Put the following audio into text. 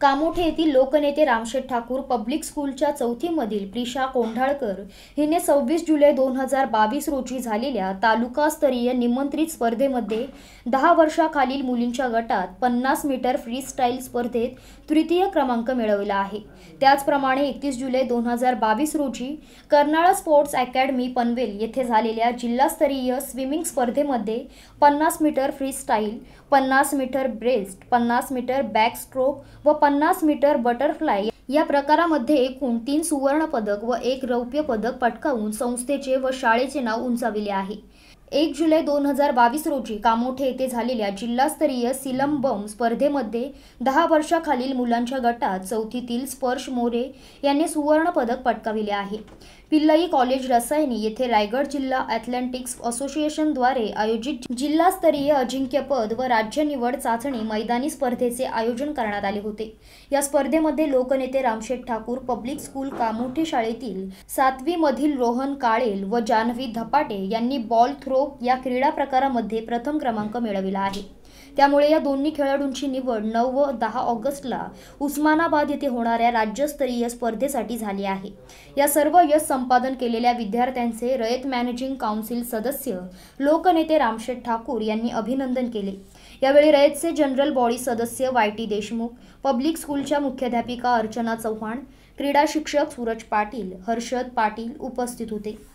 कामोठे येथील लोकनेते रामशेठ ठाकूर पब्लिक स्कूलच्या चौथीमधील प्रिशा कोंढाळकर हिने सव्वीस जुलै दोन हजार बावीस रोजी झालेल्या तालुकास्तरीय निमंत्रित स्पर्धेमध्ये दहा वर्षाखालील मुलींच्या गटात पन्नास मीटर फ्रीस्टाईल स्पर्धेत तृतीय क्रमांक मिळवला आहे त्याचप्रमाणे एकतीस जुलै दोन हजार बावीस रोजी कर्नाळा स्पोर्ट्स अकॅडमी पनवेल येथे झालेल्या जिल्हास्तरीय स्विमिंग स्पर्धेमध्ये पन्नास मीटर फ्रीस्टाईल पन्नास मीटर ब्रेस्ट पन्नास मीटर बॅकस्ट्रोक व पन्नास मीटर बटरफ्लाय या प्रकारामध्ये एकूण तीन सुवर्ण पदक व एक रौप्य पदक पटकावून संस्थेचे व शाळेचे नाव उंचाविले आहे एक जुलै दोन हजार बावीस रोजी कामोठे येथे झालेल्या जिल्हास्तरीय सिलम बम स्पर्धेमध्ये दहा वर्षाखालील मुलांच्या गटात चौथीतील स्पर्श मोरे यांनी सुवर्ण पदक पटकाविले आहे पिल्लई कॉलेज रसायनी येथे रायगड जिल्हा ॲथलेटिक्स असोसिएशनद्वारे आयोजित जिल्हास्तरीय अजिंक्यपद व राज्य निवड चाचणी मैदानी स्पर्धेचे आयोजन करण्यात आले होते या स्पर्धेमध्ये लोकनेते रामशेठ ठाकूर पब्लिक स्कूल कामोठे शाळेतील सातवीमधील रोहन काळेल व जान्हवी धपाटे यांनी बॉल थ्रो थ्रो या क्रीडा प्रकारामध्ये प्रथम क्रमांक मिळविला आहे त्यामुळे या दोन्ही खेळाडूंची निवड नऊ व दहा ऑगस्टला उस्मानाबाद येथे होणाऱ्या राज्यस्तरीय स्पर्धेसाठी झाली आहे या सर्व यश संपादन केलेल्या विद्यार्थ्यांचे रयत मॅनेजिंग काउन्सिल सदस्य लोकनेते रामशेठ ठाकूर यांनी अभिनंदन केले यावेळी रयतचे जनरल बॉडी सदस्य वाय टी देशमुख पब्लिक स्कूलच्या मुख्याध्यापिका अर्चना चव्हाण क्रीडा शिक्षक सूरज पाटील हर्षद पाटील उपस्थित होते